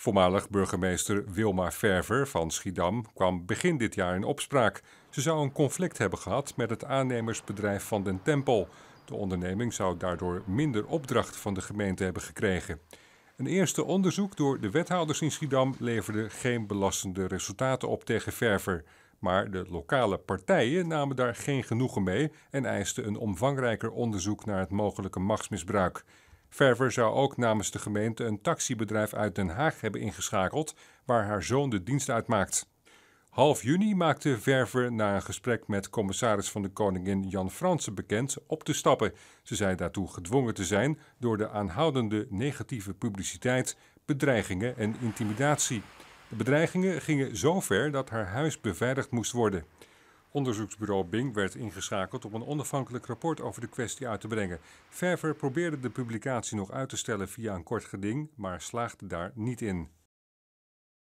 Voormalig burgemeester Wilma Verver van Schiedam kwam begin dit jaar in opspraak. Ze zou een conflict hebben gehad met het aannemersbedrijf Van den Tempel. De onderneming zou daardoor minder opdracht van de gemeente hebben gekregen. Een eerste onderzoek door de wethouders in Schiedam leverde geen belastende resultaten op tegen Verver. Maar de lokale partijen namen daar geen genoegen mee en eisten een omvangrijker onderzoek naar het mogelijke machtsmisbruik. Verver zou ook namens de gemeente een taxibedrijf uit Den Haag hebben ingeschakeld, waar haar zoon de dienst uitmaakt. Half juni maakte Verver na een gesprek met commissaris van de Koningin Jan Fransen bekend op te stappen. Ze zei daartoe gedwongen te zijn door de aanhoudende negatieve publiciteit, bedreigingen en intimidatie. De bedreigingen gingen zo ver dat haar huis beveiligd moest worden. Onderzoeksbureau Bing werd ingeschakeld om een onafhankelijk rapport over de kwestie uit te brengen. Verver probeerde de publicatie nog uit te stellen via een kort geding, maar slaagde daar niet in.